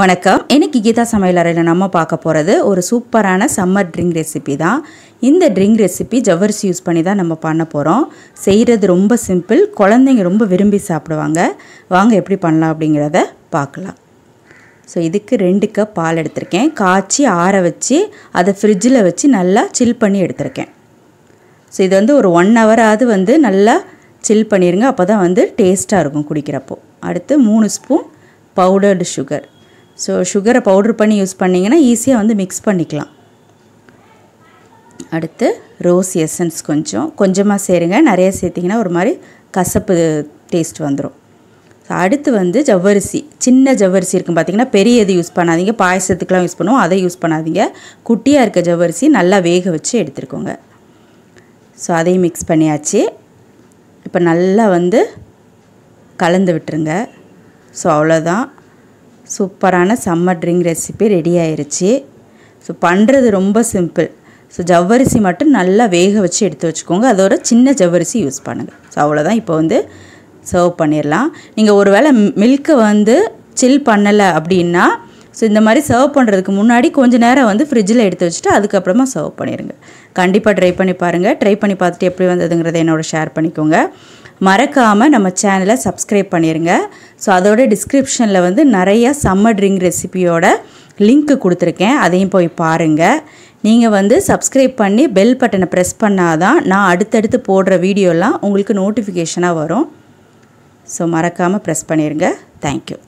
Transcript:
வணக்கம் இன்னைக்கு கீதா சமையல் அறையில் நம்ம பார்க்க போகிறது ஒரு சூப்பரான சம்மர் ட்ரிங்க் ரெசிபி தான் இந்த ட்ரிங்க் ரெசிபி ஜவ்வரிசி யூஸ் பண்ணி தான் நம்ம பண்ண போகிறோம் செய்கிறது ரொம்ப சிம்பிள் குழந்தைங்க ரொம்ப விரும்பி சாப்பிடுவாங்க வாங்க எப்படி பண்ணலாம் அப்படிங்கிறத பார்க்கலாம் ஸோ இதுக்கு ரெண்டு கப் பால் எடுத்திருக்கேன் காய்ச்சி ஆற வச்சு அதை ஃப்ரிட்ஜில் வச்சு நல்லா சில் பண்ணி எடுத்திருக்கேன் ஸோ இது வந்து ஒரு ஒன் ஹவராவது வந்து நல்லா சில் பண்ணிடுங்க அப்போ தான் வந்து டேஸ்ட்டாக இருக்கும் குடிக்கிறப்போ அடுத்து மூணு ஸ்பூன் பவுடர்டு சுகர் ஸோ சுகரை பவுட்ரு பண்ணி யூஸ் பண்ணிங்கன்னா ஈஸியாக வந்து மிக்ஸ் பண்ணிக்கலாம் அடுத்து ரோஸ் எசன்ஸ் கொஞ்சம் கொஞ்சமாக சேருங்க நிறைய சேர்த்திங்கன்னா ஒரு மாதிரி கசப்பு டேஸ்ட் வந்துடும் அடுத்து வந்து ஜவ்வரிசி சின்ன ஜவ்வரிசி இருக்கும் பார்த்திங்கன்னா பெரிய இது யூஸ் பண்ணாதீங்க பாயசத்துக்கெலாம் யூஸ் பண்ணுவோம் அதை யூஸ் பண்ணாதீங்க குட்டியாக இருக்க ஜவ்வரிசி நல்லா வேக வச்சு எடுத்துருக்கோங்க ஸோ அதையும் மிக்ஸ் பண்ணியாச்சு இப்போ நல்லா வந்து கலந்து விட்டுருங்க ஸோ அவ்வளோதான் சூப்பரான சம்மர் ட்ரிங்க் ரெசிபி ரெடி ஆயிடுச்சு ஸோ பண்ணுறது ரொம்ப சிம்பிள் ஸோ ஜவ்வரிசி மட்டும் நல்லா வேக வச்சு எடுத்து வச்சுக்கோங்க அதோட சின்ன ஜவ்வரிசி யூஸ் பண்ணுங்கள் ஸோ அவ்வளோதான் இப்போ வந்து சர்வ் பண்ணிடலாம் நீங்கள் ஒரு வேளை மில்க்கை வந்து சில் பண்ணலை அப்படின்னா ஸோ இந்த மாதிரி சர்வ் பண்ணுறதுக்கு முன்னாடி கொஞ்சம் நேரம் வந்து ஃப்ரிட்ஜில் எடுத்து வச்சுட்டு அதுக்கப்புறமா சர்வ் பண்ணிடுங்க கண்டிப்பாக ட்ரை பண்ணி பாருங்கள் ட்ரை பண்ணி பார்த்துட்டு எப்படி வந்ததுங்கிறத என்னோட ஷேர் பண்ணிக்கோங்க மறக்காமல் நம்ம சேனலை சப்ஸ்கிரைப் பண்ணிடுங்க ஸோ அதோட டிஸ்கிரிப்ஷனில் வந்து நிறையா சம்மர் ட்ரிங்க் ரெசிபியோட லிங்க்கு கொடுத்துருக்கேன் அதையும் போய் பாருங்கள் நீங்கள் வந்து சப்ஸ்கிரைப் பண்ணி பெல் பட்டனை ப்ரெஸ் பண்ணால் தான் நான் அடுத்தடுத்து போடுற வீடியோலாம் உங்களுக்கு நோட்டிஃபிகேஷனாக வரும் ஸோ மறக்காமல் ப்ரெஸ் பண்ணிடுங்க தேங்க்யூ